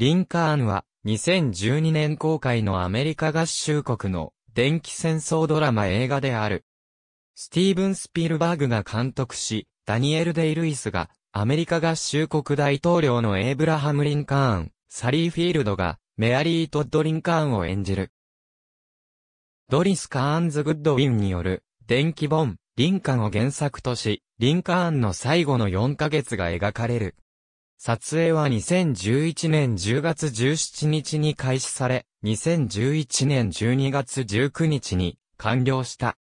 リンカーンは2012年公開のアメリカ合衆国の電気戦争ドラマ映画である。スティーブン・スピルバーグが監督し、ダニエル・デイ・ルイスがアメリカ合衆国大統領のエイブラハム・リンカーン、サリー・フィールドがメアリー・トッド・リンカーンを演じる。ドリス・カーンズ・グッドウィンによる電気本、リンカンを原作とし、リンカーンの最後の4ヶ月が描かれる。撮影は2011年10月17日に開始され、2011年12月19日に完了した。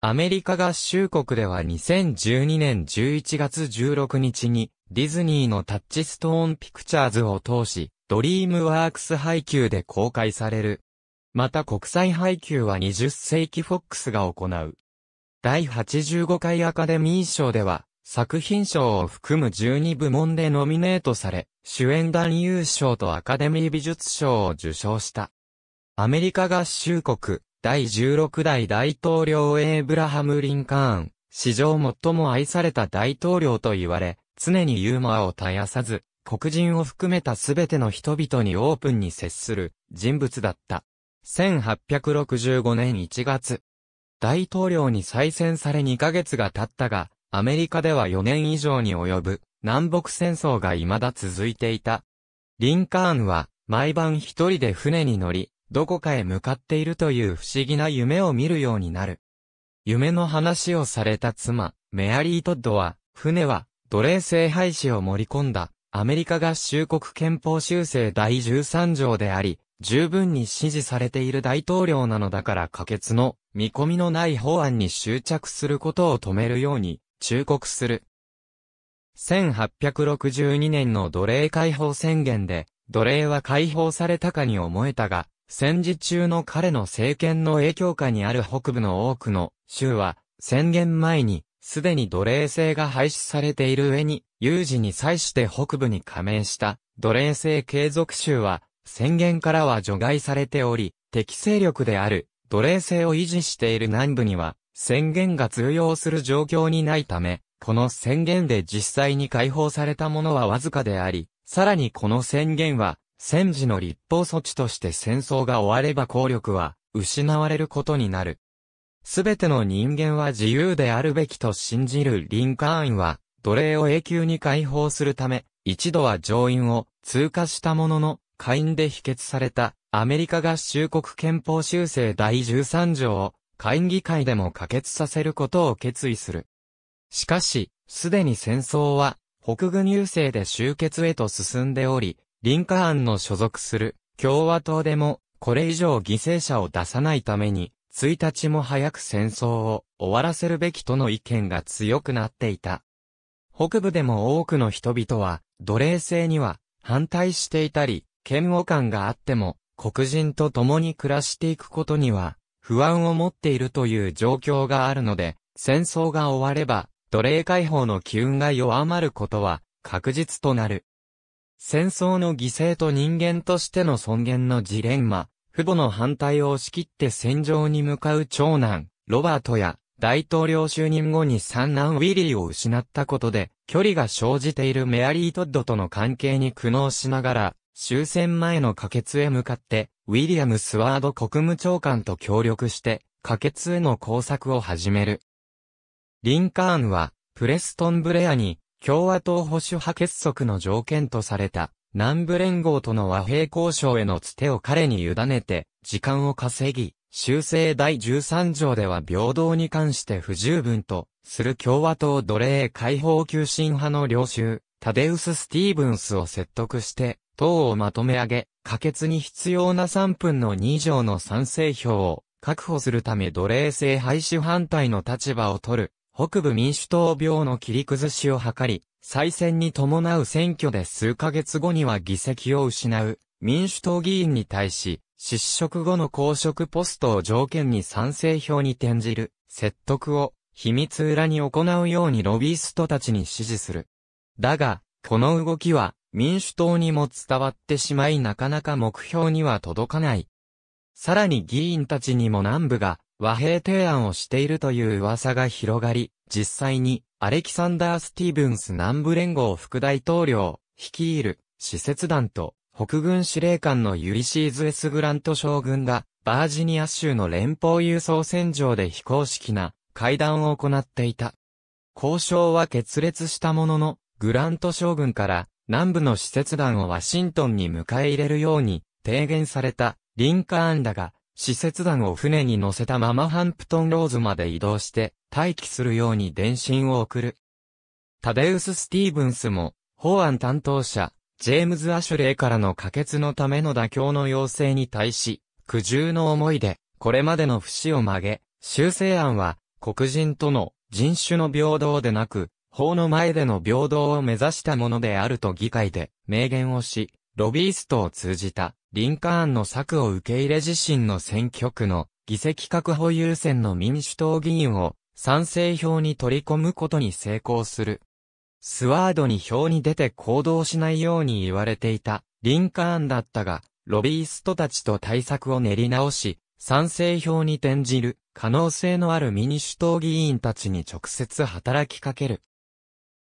アメリカ合衆国では2012年11月16日にディズニーのタッチストーンピクチャーズを通し、ドリームワークス配給で公開される。また国際配給は20世紀フォックスが行う。第85回アカデミー賞では、作品賞を含む12部門でノミネートされ、主演男優賞とアカデミー美術賞を受賞した。アメリカ合衆国、第16代大統領エイブラハム・リンカーン、史上最も愛された大統領と言われ、常にユーモアを絶やさず、黒人を含めた全ての人々にオープンに接する人物だった。1865年1月、大統領に再選され2ヶ月が経ったが、アメリカでは4年以上に及ぶ南北戦争が未だ続いていた。リンカーンは毎晩一人で船に乗り、どこかへ向かっているという不思議な夢を見るようになる。夢の話をされた妻、メアリー・トッドは、船は奴隷制廃止を盛り込んだアメリカ合衆国憲法修正第13条であり、十分に支持されている大統領なのだから可決の見込みのない法案に執着することを止めるように忠告する。1862年の奴隷解放宣言で、奴隷は解放されたかに思えたが、戦時中の彼の政権の影響下にある北部の多くの州は、宣言前に、すでに奴隷制が廃止されている上に、有事に際して北部に加盟した奴隷制継続州は、宣言からは除外されており、敵勢力である奴隷制を維持している南部には、宣言が通用する状況にないため、この宣言で実際に解放されたものはわずかであり、さらにこの宣言は、戦時の立法措置として戦争が終われば効力は失われることになる。すべての人間は自由であるべきと信じるリンカーンは、奴隷を永久に解放するため、一度は上院を通過したものの、下院で否決されたアメリカ合衆国憲法修正第13条を会議会でも可決させることを決意する。しかし、すでに戦争は、北軍優勢で終結へと進んでおり、リンカーンの所属する共和党でも、これ以上犠牲者を出さないために、1日も早く戦争を終わらせるべきとの意見が強くなっていた。北部でも多くの人々は、奴隷制には反対していたり、嫌悪感があっても、黒人と共に暮らしていくことには不安を持っているという状況があるので、戦争が終われば、奴隷解放の機運が弱まることは確実となる。戦争の犠牲と人間としての尊厳のジレンマ、父母の反対を押し切って戦場に向かう長男、ロバートや、大統領就任後に三男ウィリーを失ったことで、距離が生じているメアリー・トッドとの関係に苦悩しながら、終戦前の可決へ向かって、ウィリアム・スワード国務長官と協力して、可決への工作を始める。リンカーンは、プレストン・ブレアに、共和党保守派結束の条件とされた、南部連合との和平交渉へのつてを彼に委ねて、時間を稼ぎ、修正第13条では平等に関して不十分と、する共和党奴隷解放求心派の領収、タデウス・スティーブンスを説得して、党をまとめ上げ、可決に必要な3分の2上の賛成票を確保するため奴隷制廃止反対の立場を取る、北部民主党病の切り崩しを図り、再選に伴う選挙で数ヶ月後には議席を失う、民主党議員に対し、失職後の公職ポストを条件に賛成票に転じる、説得を、秘密裏に行うようにロビーストたちに指示する。だが、この動きは民主党にも伝わってしまいなかなか目標には届かない。さらに議員たちにも南部が和平提案をしているという噂が広がり、実際にアレキサンダー・スティーブンス南部連合副大統領、率いる施設団と北軍司令官のユリシーズ・エス・グラント将軍がバージニア州の連邦輸送戦場で非公式な会談を行っていた。交渉は決裂したものの、グラント将軍から南部の使節団をワシントンに迎え入れるように提言されたリンカーンだが、使節団を船に乗せたままハンプトンローズまで移動して待機するように電信を送る。タデウス・スティーブンスも法案担当者、ジェームズ・アシュレイからの可決のための妥協の要請に対し、苦渋の思いで、これまでの節を曲げ、修正案は、黒人との人種の平等でなく、法の前での平等を目指したものであると議会で明言をし、ロビーストを通じたリンカーンの策を受け入れ自身の選挙区の議席確保優先の民主党議員を賛成票に取り込むことに成功する。スワードに票に出て行動しないように言われていたリンカーンだったが、ロビーストたちと対策を練り直し、賛成票に転じる可能性のある民主党議員たちに直接働きかける。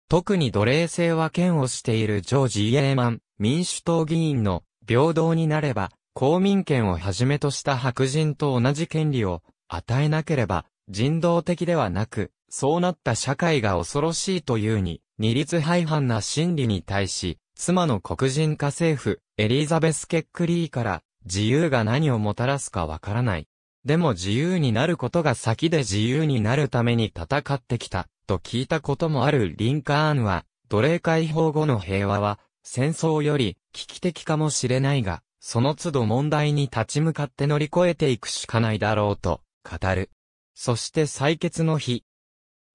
特に奴隷制は嫌をしているジョージ・イエーマン、民主党議員の平等になれば、公民権をはじめとした白人と同じ権利を与えなければ人道的ではなく、そうなった社会が恐ろしいというに、二律背反な心理に対し、妻の黒人家政婦、エリザベス・ケックリーから、自由が何をもたらすかわからない。でも自由になることが先で自由になるために戦ってきた。と聞いたこともあるリンカーンは、奴隷解放後の平和は、戦争より危機的かもしれないが、その都度問題に立ち向かって乗り越えていくしかないだろうと、語る。そして採決の日。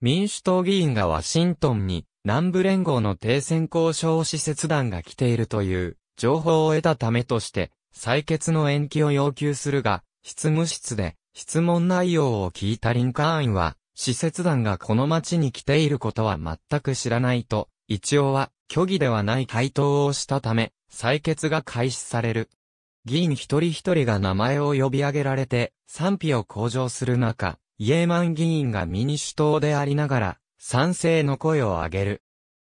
民主党議員がワシントンに、南部連合の停戦交渉施設団が来ているという、情報を得たためとして、採決の延期を要求するが、執務室で、質問内容を聞いたリンカーンは、使節団がこの町に来ていることは全く知らないと、一応は虚偽ではない回答をしたため、採決が開始される。議員一人一人が名前を呼び上げられて、賛否を向上する中、イエーマン議員が民主党でありながら、賛成の声を上げる。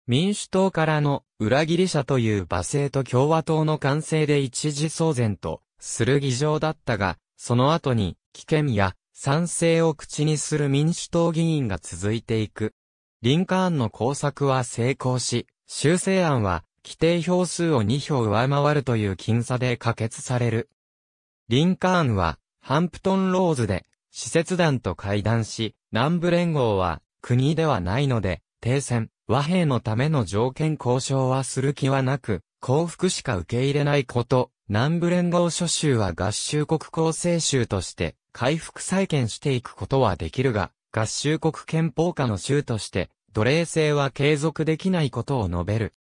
民主党からの裏切り者という罵声と共和党の歓声で一時騒然とする議場だったが、その後に危険や賛成を口にする民主党議員が続いていく。リンカーンの工作は成功し、修正案は規定票数を2票上回るという僅差で可決される。リンカーンはハンプトンローズで施設団と会談し、南部連合は国ではないので、停戦、和平のための条件交渉はする気はなく、降伏しか受け入れないこと、南部連合諸州は合衆国構成州として回復再建していくことはできるが、合衆国憲法下の州として、奴隷制は継続できないことを述べる。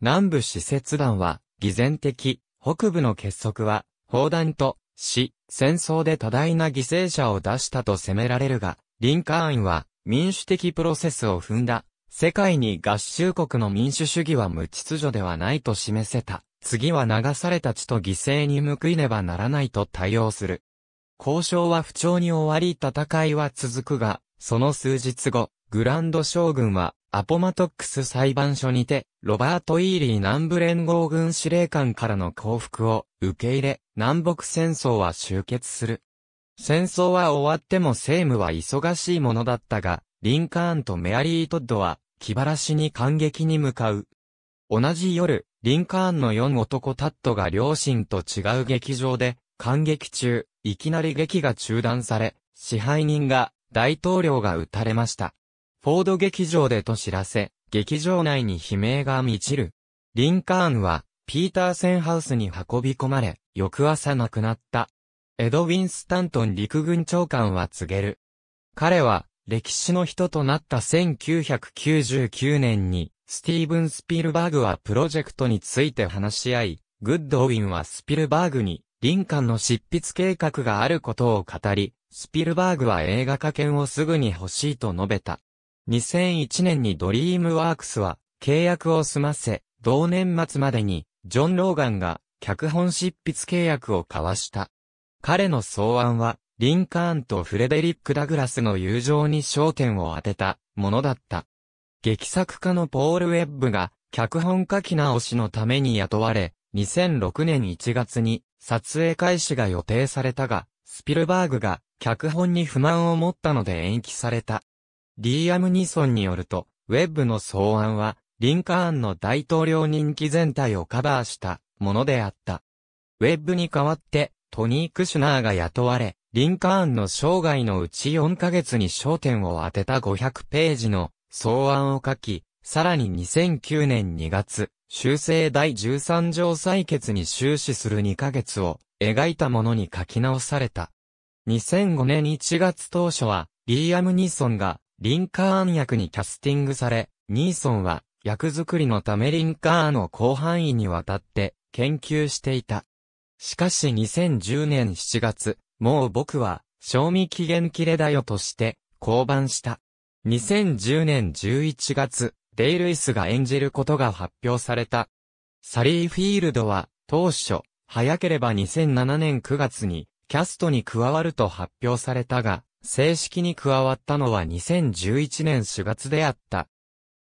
南部使節団は、偽善的、北部の結束は、砲弾と、死、戦争で多大な犠牲者を出したと責められるが、リンカーンは、民主的プロセスを踏んだ、世界に合衆国の民主主義は無秩序ではないと示せた。次は流された地と犠牲に報いねばならないと対応する。交渉は不調に終わり戦いは続くが、その数日後、グランド将軍は、アポマトックス裁判所にて、ロバート・イーリー南部連合軍司令官からの降伏を受け入れ、南北戦争は終結する。戦争は終わっても政務は忙しいものだったが、リンカーンとメアリー・トッドは、気晴らしに感激に向かう。同じ夜、リンカーンの4男タッドが両親と違う劇場で、感激中、いきなり劇が中断され、支配人が、大統領が撃たれました。フォード劇場でと知らせ、劇場内に悲鳴が満ちる。リンカーンは、ピーターセンハウスに運び込まれ、翌朝亡くなった。エドウィン・スタントン陸軍長官は告げる。彼は、歴史の人となった1999年に、スティーブン・スピルバーグはプロジェクトについて話し合い、グッドウィンはスピルバーグに、リンーンの執筆計画があることを語り、スピルバーグは映画化権をすぐに欲しいと述べた。2001年にドリームワークスは契約を済ませ、同年末までにジョン・ローガンが脚本執筆契約を交わした。彼の草案は、リンカーンとフレデリック・ダグラスの友情に焦点を当てたものだった。劇作家のポール・ウェッブが脚本書き直しのために雇われ、2006年1月に撮影開始が予定されたが、スピルバーグが脚本に不満を持ったので延期された。リーアム・ニソンによると、ウェッブの草案は、リンカーンの大統領人気全体をカバーしたものであった。ウェッブに代わって、トニー・クシュナーが雇われ、リンカーンの生涯のうち4ヶ月に焦点を当てた500ページの草案を書き、さらに2009年2月、修正第13条採決に終始する2ヶ月を描いたものに書き直された。2005年1月当初は、リーアム・ニーソンが、リンカーン役にキャスティングされ、ニーソンは、役作りのためリンカーンを広範囲にわたって、研究していた。しかし2010年7月、もう僕は、賞味期限切れだよとして、降板した。2010年11月、デイ・ルイスが演じることが発表された。サリー・フィールドは、当初、早ければ2007年9月に、キャストに加わると発表されたが、正式に加わったのは2011年4月であった。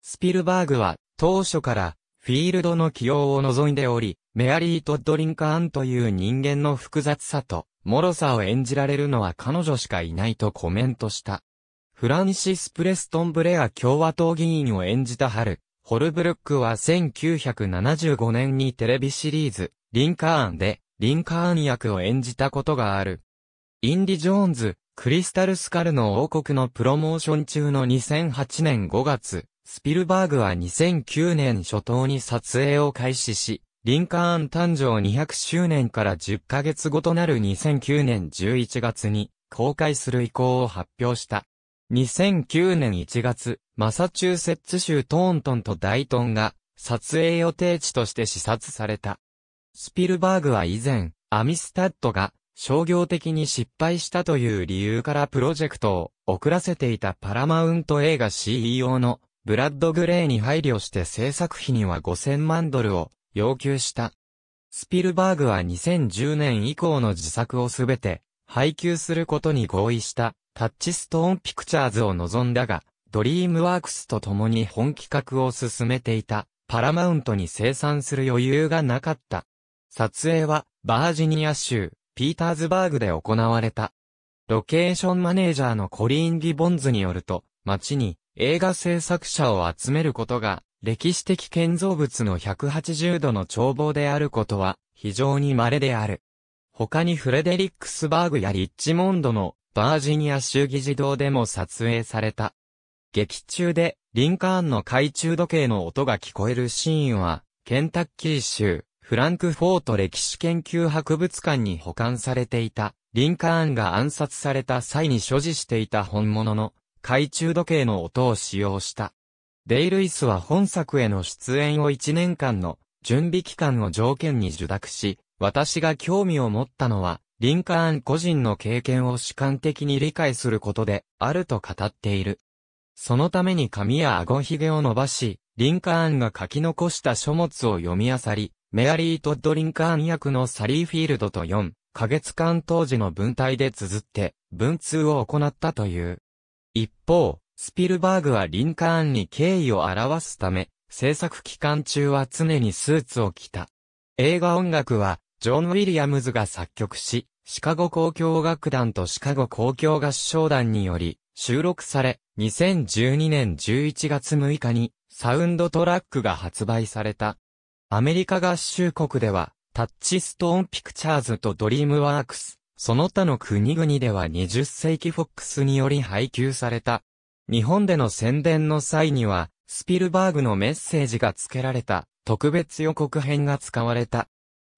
スピルバーグは、当初から、フィールドの起用を望んでおり、メアリー・トッド・リンカーンという人間の複雑さと、脆さを演じられるのは彼女しかいないとコメントした。フランシス・プレストン・ブレア共和党議員を演じた春、ホルブルックは1975年にテレビシリーズ、リンカーンで、リンカーン役を演じたことがある。インディ・ジョーンズ、クリスタル・スカルの王国のプロモーション中の2008年5月、スピルバーグは2009年初頭に撮影を開始し、リンカーン誕生200周年から10ヶ月後となる2009年11月に公開する意向を発表した。2009年1月、マサチューセッツ州トーントンとダイトンが撮影予定地として視察された。スピルバーグは以前、アミスタッドが商業的に失敗したという理由からプロジェクトを遅らせていたパラマウント映画 CEO のブラッド・グレイに配慮して制作費には5000万ドルを要求した。スピルバーグは2010年以降の自作をすべて配給することに合意したタッチストーンピクチャーズを望んだが、ドリームワークスと共に本企画を進めていた、パラマウントに生産する余裕がなかった。撮影は、バージニア州、ピーターズバーグで行われた。ロケーションマネージャーのコリーン・ギボンズによると、街に映画制作者を集めることが、歴史的建造物の180度の眺望であることは、非常に稀である。他にフレデリックスバーグやリッチモンドのバージニア州議事堂でも撮影された。劇中で、リンカーンの懐中時計の音が聞こえるシーンは、ケンタッキー州、フランクフォート歴史研究博物館に保管されていた、リンカーンが暗殺された際に所持していた本物の懐中時計の音を使用した。デイ・ルイスは本作への出演を1年間の準備期間を条件に受諾し、私が興味を持ったのは、リンカーン個人の経験を主観的に理解することであると語っている。そのために髪や顎ひげを伸ばし、リンカーンが書き残した書物を読み漁り、メアリー・トッド・リンカーン役のサリー・フィールドと4、ヶ月間当時の文体で綴って、文通を行ったという。一方、スピルバーグはリンカーンに敬意を表すため、制作期間中は常にスーツを着た。映画音楽は、ジョン・ウィリアムズが作曲し、シカゴ交響楽団とシカゴ交響合唱団により収録され、2012年11月6日にサウンドトラックが発売された。アメリカ合衆国では、タッチストーンピクチャーズとドリームワークス、その他の国々では20世紀フォックスにより配給された。日本での宣伝の際には、スピルバーグのメッセージが付けられた特別予告編が使われた。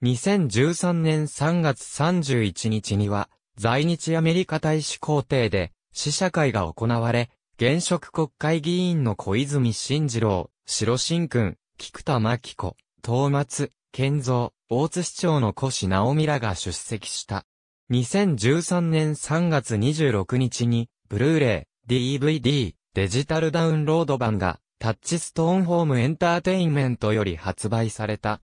2013年3月31日には、在日アメリカ大使公邸で、試写会が行われ、現職国会議員の小泉進次郎、白新君、菊田真紀子、東松、健三、大津市長の小越直美らが出席した。2013年3月26日に、ブルーレイ、DVD、デジタルダウンロード版が、タッチストーンホームエンターテインメントより発売された。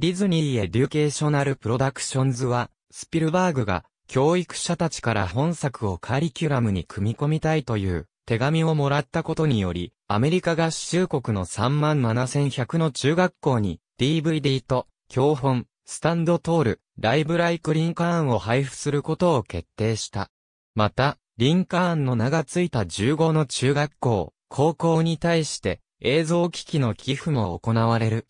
ディズニーエデュケーショナルプロダクションズは、スピルバーグが教育者たちから本作をカリキュラムに組み込みたいという手紙をもらったことにより、アメリカ合衆国の37,100の中学校に DVD と教本、スタンドトール、ライブライクリンカーンを配布することを決定した。また、リンカーンの名が付いた15の中学校、高校に対して映像機器の寄付も行われる。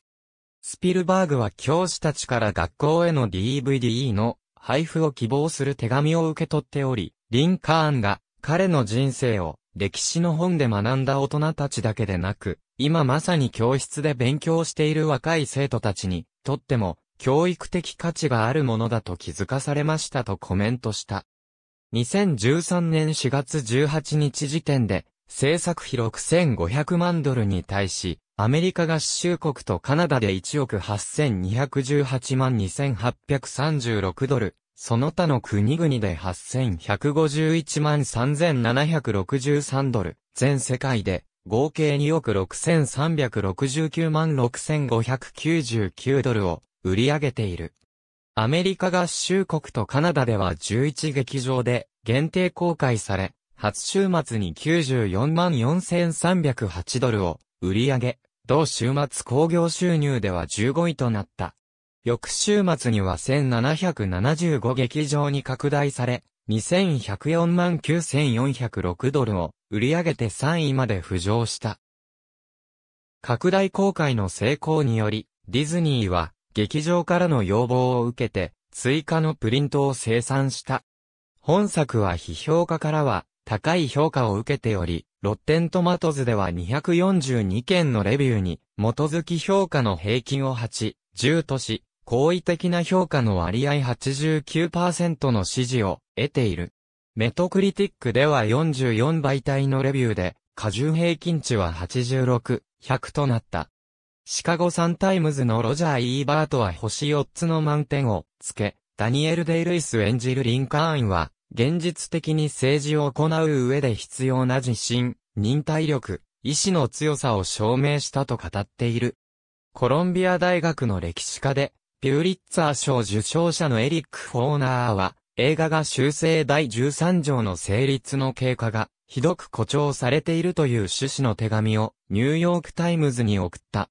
スピルバーグは教師たちから学校への DVD の配布を希望する手紙を受け取っており、リンカーンが彼の人生を歴史の本で学んだ大人たちだけでなく、今まさに教室で勉強している若い生徒たちにとっても教育的価値があるものだと気づかされましたとコメントした。2013年4月18日時点で制作費6500万ドルに対しアメリカ合衆国とカナダで1億8218万2836ドル、その他の国々で8151万3763ドル、全世界で合計2億6369万6599ドルを売り上げている。アメリカ合衆国とカナダでは11劇場で限定公開され、初週末に94万4308ドルを売り上げ、同週末興行収入では15位となった。翌週末には1775劇場に拡大され、2104万9406ドルを売り上げて3位まで浮上した。拡大公開の成功により、ディズニーは劇場からの要望を受けて追加のプリントを生産した。本作は批評家からは高い評価を受けており、ロッテントマトズでは242件のレビューに、基づき評価の平均を8、10とし、好意的な評価の割合89%の支持を得ている。メトクリティックでは44倍体のレビューで、過重平均値は86、100となった。シカゴサンタイムズのロジャー・イーバートは星4つの満点をつけ、ダニエル・デイ・ルイス演じるリンカーンは、現実的に政治を行う上で必要な自信、忍耐力、意志の強さを証明したと語っている。コロンビア大学の歴史家で、ピューリッツァー賞受賞者のエリック・フォーナーは、映画が修正第13条の成立の経過が、ひどく誇張されているという趣旨の手紙を、ニューヨークタイムズに送った。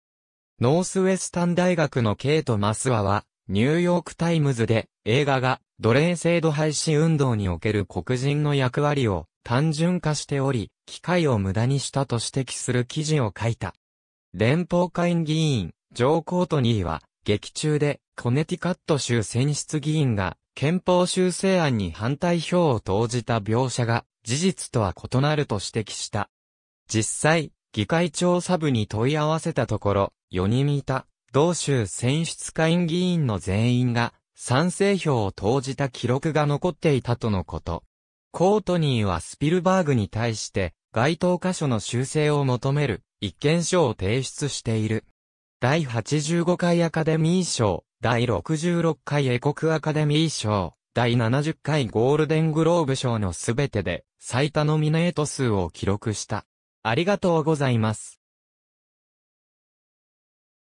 ノースウェスタン大学のケイト・マスワは、ニューヨークタイムズで映画が奴隷制度廃止運動における黒人の役割を単純化しており、機会を無駄にしたと指摘する記事を書いた。連邦会議員、ジョー・コートニーは、劇中で、コネティカット州選出議員が、憲法修正案に反対票を投じた描写が、事実とは異なると指摘した。実際、議会調査部に問い合わせたところ、4人いた同州選出会議員の全員が賛成票を投じた記録が残っていたとのこと。コートニーはスピルバーグに対して該当箇所の修正を求める一見書を提出している。第85回アカデミー賞、第66回英国アカデミー賞、第70回ゴールデングローブ賞のすべてで最多ノミネート数を記録した。ありがとうございます。